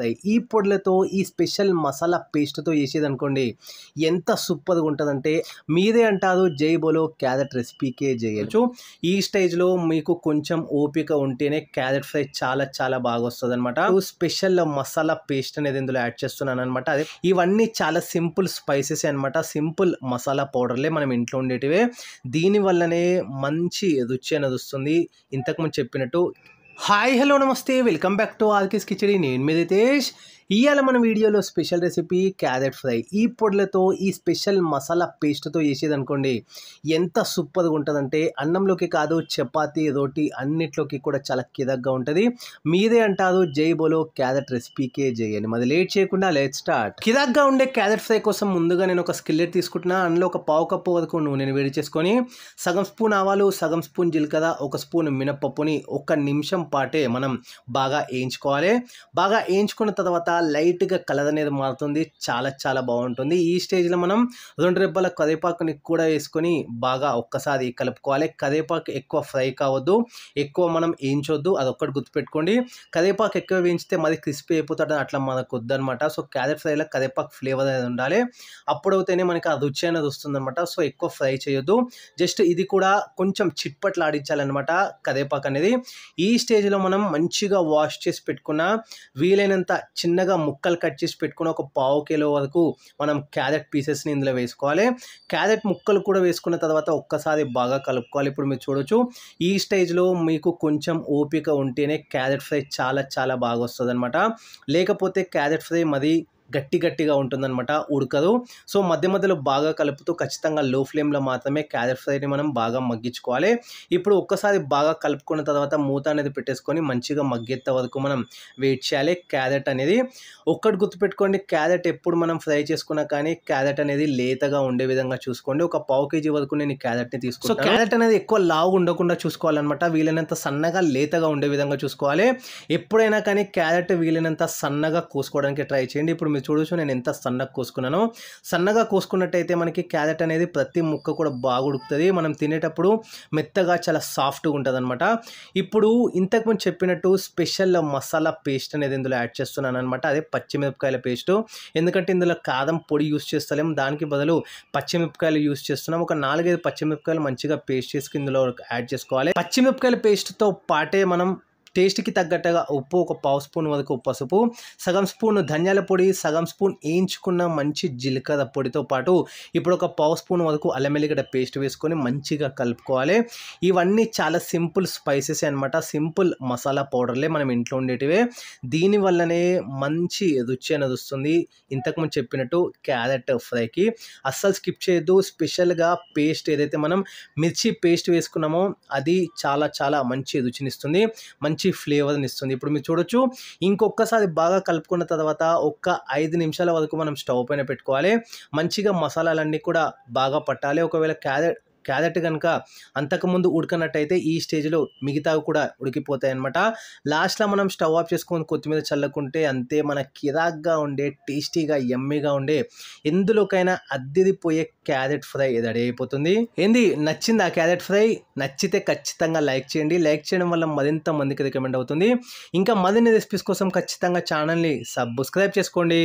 right ఈ పొడులతో ఈ special masala పేస్ట్తో చేసేది అనుకోండి ఎంత సూపర్గా ఉంటుందంటే మీరే అంటారు జై బోలో క్యారెట్ రెసిపీకే చేయొచ్చు ఈ స్టేజ్లో మీకు కొంచెం ఓపిక ఉంటేనే క్యారెట్ ఫ్రై చాలా చాలా బాగా వస్తుంది అనమాట స్పెషల్ మసాలా పేస్ట్ అనేది ఇందులో యాడ్ చేస్తున్నాను అనమాట అదే ఇవన్నీ చాలా సింపుల్ స్పైసెస్ అనమాట సింపుల్ మసాలా పౌడర్లే మనం ఇంట్లో ఉండేటివే దీనివల్లనే మంచి రుచి అనేది వస్తుంది ఇంతకుముందు చెప్పినట్టు हाय हेलो नमस्ते वेलकम बैक टू आर किस खिचड़ी नैन मेरे ఇవాళ మన వీడియోలో స్పెషల్ రెసిపీ క్యారెట్ ఫ్రై ఈ పొడులతో ఈ స్పెషల్ మసాలా పేస్ట్తో అనుకోండి ఎంత సూపర్గా ఉంటుందంటే అన్నంలోకి కాదు చపాతీ రోటీ అన్నిట్లోకి కూడా చాలా కిదగ్గా ఉంటుంది మీరే అంటారు జై బోలో క్యారెట్ రెసిపీకే జై అని మరి లేట్ చేయకుండా లేట్ స్టార్ట్ కిదగ్గా ఉండే క్యారెట్ ఫ్రై కోసం ముందుగా నేను ఒక స్కిల్లెట్ తీసుకుంటున్నా అందులో ఒక పావు కప్పు వరకు నూనెను వేడి చేసుకొని సగం స్పూన్ ఆవాలు సగం స్పూన్ జీలకర్ర ఒక స్పూన్ మినప్పప్పుని ఒక నిమిషం పాటే మనం బాగా వేయించుకోవాలి బాగా వేయించుకున్న తర్వాత లైట్గా కలర్ అనేది మారుతుంది చాలా చాలా బాగుంటుంది ఈ స్టేజ్లో మనం రెండు రెబ్బల కదేపాకుని కూడా వేసుకొని బాగా ఒక్కసారి కలుపుకోవాలి కదేపాకు ఎక్కువ ఫ్రై కావద్దు ఎక్కువ మనం వేయించొద్దు ఒక్కటి గుర్తుపెట్టుకోండి కదేపాకు ఎక్కువ వేయించితే మరి క్రిస్పీ అయిపోతుంది అట్లా మనకు వద్దనమాట సో క్యారెట్ ఫ్రైలో కదేపాకు ఫ్లేవర్ అనేది ఉండాలి అప్పుడైతేనే మనకి ఆ రుచి అనేది అనమాట సో ఎక్కువ ఫ్రై చేయొద్దు జస్ట్ ఇది కూడా కొంచెం చిట్పట్లు ఆడించాలన్నమాట కదేపాకు అనేది ఈ స్టేజ్లో మనం మంచిగా వాష్ చేసి పెట్టుకున్న వీలైనంత చిన్న చిన్నగా ముక్కలు కట్ చేసి పెట్టుకుని ఒక పావు కిలో వరకు మనం క్యారెట్ పీసెస్ని ఇందులో వేసుకోవాలి క్యారెట్ ముక్కలు కూడా వేసుకున్న తర్వాత ఒక్కసారి బాగా కలుపుకోవాలి ఇప్పుడు మీరు చూడొచ్చు ఈ స్టేజ్లో మీకు కొంచెం ఓపిక ఉంటేనే క్యారెట్ ఫ్రై చాలా చాలా బాగా వస్తుంది లేకపోతే క్యారెట్ ఫ్రై మరీ గట్టి గట్టిగా ఉంటుందన్నమాట ఉడకదు సో మధ్య మధ్యలో బాగా కలుపుతూ ఖచ్చితంగా లో ఫ్లేమ్లో మాత్రమే క్యారెట్ ఫ్రైని మనం బాగా మగ్గించుకోవాలి ఇప్పుడు ఒక్కసారి బాగా కలుపుకున్న తర్వాత మూత అనేది పెట్టేసుకొని మంచిగా మగ్గేంత వరకు మనం వెయిట్ చేయాలి క్యారెట్ అనేది ఒక్కటి గుర్తుపెట్టుకోండి క్యారెట్ ఎప్పుడు మనం ఫ్రై చేసుకున్నా కానీ క్యారెట్ అనేది లేతగా ఉండే విధంగా చూసుకోండి ఒక పావు కేజీ వరకు నేను క్యారెట్ని తీసుకున్నాను సో క్యారెట్ అనేది ఎక్కువ లావు ఉండకుండా చూసుకోవాలన్నమాట వీలైనంత సన్నగా లేతగా ఉండే విధంగా చూసుకోవాలి ఎప్పుడైనా కానీ క్యారెట్ వీలైనంత సన్నగా కోసుకోవడానికి ట్రై చేయండి ఇప్పుడు మీరు చూడవచ్చు నేను ఎంత సన్నగా కోసుకున్నాను సన్నగా కోసుకున్నట్టయితే మనకి క్యారెట్ అనేది ప్రతి ముక్క కూడా బాగా ఉడుకుతుంది మనం తినేటప్పుడు మెత్తగా చాలా సాఫ్ట్గా ఉంటుంది అనమాట ఇప్పుడు ఇంతకుముందు చెప్పినట్టు స్పెషల్ మసాలా పేస్ట్ అనేది ఇందులో యాడ్ చేస్తున్నాను అనమాట అదే పచ్చిమిరపకాయల పేస్ట్ ఎందుకంటే ఇందులో కాదం పొడి యూస్ చేస్తలేం దానికి బదులు పచ్చిమిరపకాయలు యూస్ చేస్తున్నాం ఒక నాలుగైదు పచ్చిమిరపకాయలు మంచిగా పేస్ట్ చేసుకుని ఇందులో యాడ్ చేసుకోవాలి పచ్చిమిరపకాయల పేస్ట్తో పాటే మనం టేస్ట్కి తగ్గట్టుగా ఉప్పు ఒక పావు స్పూన్ వరకు పసుపు సగం స్పూన్ ధనియాల పొడి సగం స్పూన్ వేయించుకున్న మంచి జీలకర్ర పొడితో పాటు ఇప్పుడు ఒక పావు స్పూన్ వరకు అల్లం పేస్ట్ వేసుకొని మంచిగా కలుపుకోవాలి ఇవన్నీ చాలా సింపుల్ స్పైసెస్ అనమాట సింపుల్ మసాలా పౌడర్లే మనం ఇంట్లో ఉండేటివే దీనివల్లనే మంచి రుచి అనేది వస్తుంది ఇంతకుముందు చెప్పినట్టు క్యారెట్ ఫ్రైకి అస్సలు స్కిప్ చేయొద్దు స్పెషల్గా పేస్ట్ ఏదైతే మనం మిర్చి పేస్ట్ వేసుకున్నామో అది చాలా చాలా మంచి రుచినిస్తుంది మంచి మంచి ఫ్లేవర్ని ఇస్తుంది ఇప్పుడు మీరు చూడొచ్చు ఇంకొకసారి బాగా కలుపుకున్న తర్వాత ఒక్క ఐదు నిమిషాల వరకు మనం స్టవ్ పైన పెట్టుకోవాలి మంచిగా మసాలాలన్నీ కూడా బాగా పట్టాలి ఒకవేళ క్యారెట్ క్యారెట్ కనుక అంతకుముందు ఉడకనట్టయితే ఈ స్టేజ్లో మిగతావి కూడా ఉడికిపోతాయి అనమాట లాస్ట్లో మనం స్టవ్ ఆఫ్ చేసుకొని కొత్తిమీర చల్లకుంటే అంతే మన కిరాక్గా ఉండే టేస్టీగా ఎమ్మీగా ఉండే ఎందులోకైనా అద్దెదిపోయే క్యారెట్ ఫ్రై రెడీ అయిపోతుంది ఏంది నచ్చింది ఆ క్యారెట్ ఫ్రై నచ్చితే ఖచ్చితంగా లైక్ చేయండి లైక్ చేయడం వల్ల మరింత మందికి రికమెండ్ అవుతుంది ఇంకా మరిన్ని రెసిపీస్ కోసం ఖచ్చితంగా ఛానల్ని సబ్స్క్రైబ్ చేసుకోండి